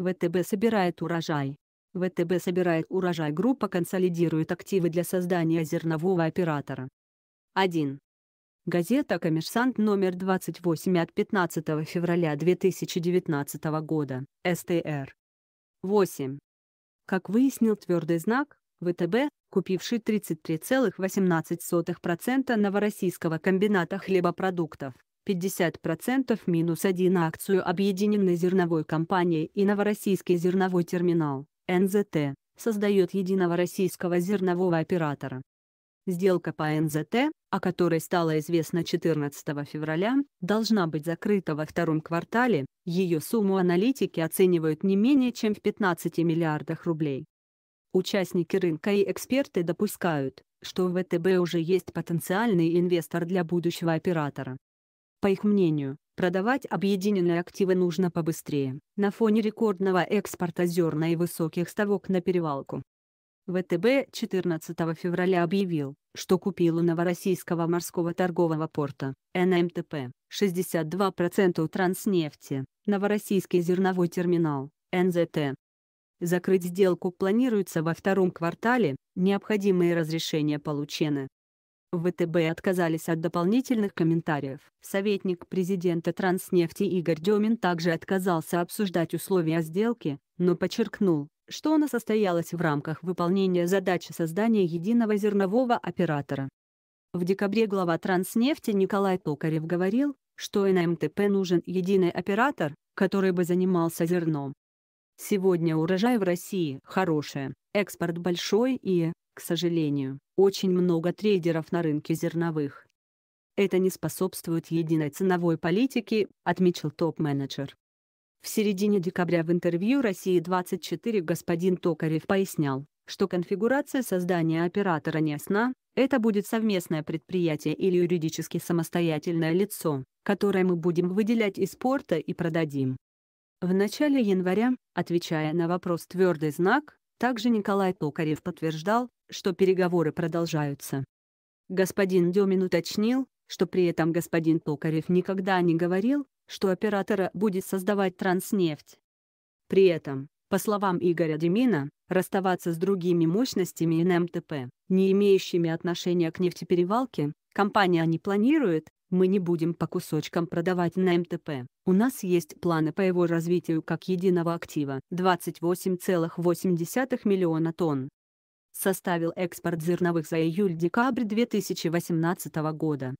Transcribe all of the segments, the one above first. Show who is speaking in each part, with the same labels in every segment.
Speaker 1: ВТБ собирает урожай. ВТБ собирает урожай. Группа консолидирует активы для создания зернового оператора. 1. Газета «Коммерсант» номер 28 от 15 февраля 2019 года, СТР. 8. Как выяснил твердый знак, ВТБ, купивший 33,18% новороссийского комбината хлебопродуктов, 50% минус 1 акцию объединенной зерновой компании и Новороссийский зерновой терминал, НЗТ, создает единого российского зернового оператора. Сделка по НЗТ, о которой стало известно 14 февраля, должна быть закрыта во втором квартале, ее сумму аналитики оценивают не менее чем в 15 миллиардах рублей. Участники рынка и эксперты допускают, что в ВТБ уже есть потенциальный инвестор для будущего оператора. По их мнению, продавать объединенные активы нужно побыстрее, на фоне рекордного экспорта зерна и высоких ставок на перевалку. ВТБ 14 февраля объявил, что купил у Новороссийского морского торгового порта, НМТП, 62% у транснефти, Новороссийский зерновой терминал, НЗТ. Закрыть сделку планируется во втором квартале, необходимые разрешения получены. В ВТБ отказались от дополнительных комментариев. Советник президента Транснефти Игорь Демин также отказался обсуждать условия сделки, но подчеркнул, что она состоялась в рамках выполнения задачи создания единого зернового оператора. В декабре глава Транснефти Николай Токарев говорил, что и на МТП нужен единый оператор, который бы занимался зерном. Сегодня урожай в России хороший, экспорт большой и, к сожалению, очень много трейдеров на рынке зерновых. Это не способствует единой ценовой политике, отметил топ-менеджер. В середине декабря в интервью «России-24» господин Токарев пояснял, что конфигурация создания оператора не ясна, это будет совместное предприятие или юридически самостоятельное лицо, которое мы будем выделять из порта и продадим. В начале января, отвечая на вопрос «Твердый знак», также Николай Токарев подтверждал, что переговоры продолжаются. Господин Демин уточнил, что при этом господин Токарев никогда не говорил, что оператора будет создавать транснефть. При этом, по словам Игоря Демина, расставаться с другими мощностями НМТП, не имеющими отношения к нефтеперевалке, компания не планирует, мы не будем по кусочкам продавать на МТП. У нас есть планы по его развитию как единого актива. 28,8 миллиона тонн составил экспорт зерновых за июль-декабрь 2018 года.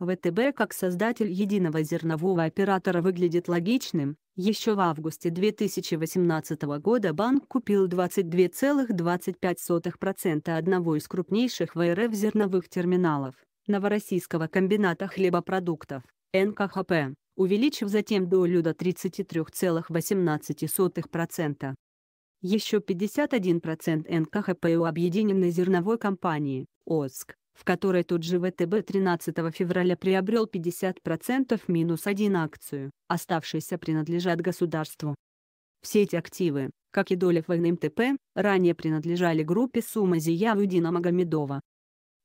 Speaker 1: ВТБ как создатель единого зернового оператора выглядит логичным, еще в августе 2018 года банк купил 22,25% одного из крупнейших в зерновых терминалов, Новороссийского комбината хлебопродуктов, НКХП, увеличив затем долю до 33,18%. Еще 51% НКХП у Объединенной зерновой компании, ОСК, в которой тут же ВТБ 13 февраля приобрел 50% минус 1 акцию, оставшиеся принадлежат государству. Все эти активы, как и доля в НМТП, эм ранее принадлежали группе Сумазия Вудина Магомедова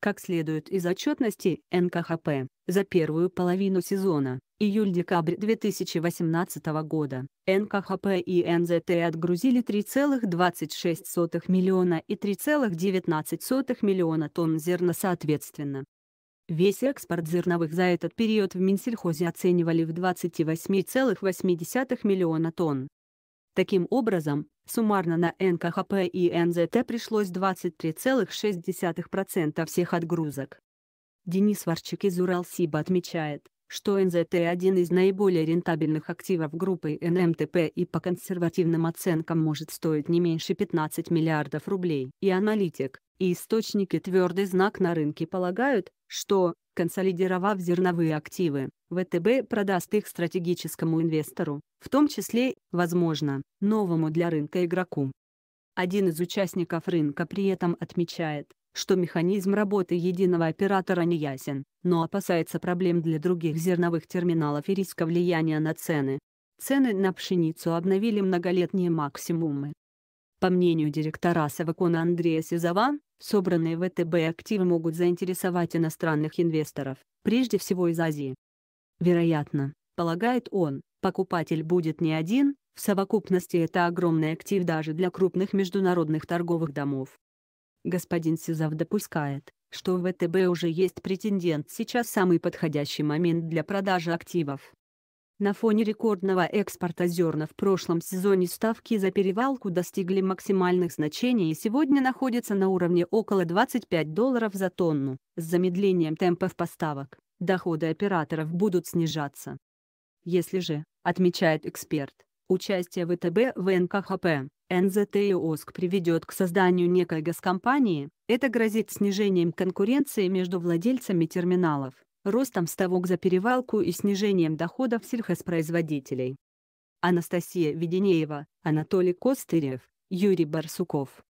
Speaker 1: как следует из отчетности НКХП, за первую половину сезона, июль-декабрь 2018 года, НКХП и НЗТ отгрузили 3,26 миллиона и 3,19 миллиона тонн зерна соответственно. Весь экспорт зерновых за этот период в Минсельхозе оценивали в 28,8 миллиона тонн. Таким образом, Суммарно на НКХП и НЗТ пришлось 23,6% всех отгрузок. Денис Варчук из Уралсиба отмечает, что НЗТ один из наиболее рентабельных активов группы НМТП эм и по консервативным оценкам может стоить не меньше 15 миллиардов рублей. И аналитик, и источники твердый знак на рынке полагают, что, консолидировав зерновые активы, ВТБ продаст их стратегическому инвестору, в том числе, возможно, новому для рынка игроку. Один из участников рынка при этом отмечает, что механизм работы единого оператора не ясен, но опасается проблем для других зерновых терминалов и риска влияния на цены. Цены на пшеницу обновили многолетние максимумы. По мнению директора Савакона Андрея Сизова, собранные в ЭТБ активы могут заинтересовать иностранных инвесторов, прежде всего из Азии. Вероятно, полагает он, покупатель будет не один, в совокупности это огромный актив даже для крупных международных торговых домов. Господин Сизов допускает, что в ВТБ э уже есть претендент сейчас самый подходящий момент для продажи активов. На фоне рекордного экспорта зерна в прошлом сезоне ставки за перевалку достигли максимальных значений и сегодня находятся на уровне около 25 долларов за тонну. С замедлением темпов поставок, доходы операторов будут снижаться. Если же, отмечает эксперт, участие ВТБ в э НКХП НЗТ и ОСК приведет к созданию некой газкомпании, это грозит снижением конкуренции между владельцами терминалов, ростом ставок за перевалку и снижением доходов сельхозпроизводителей. Анастасия Веденеева, Анатолий Костырев, Юрий Барсуков.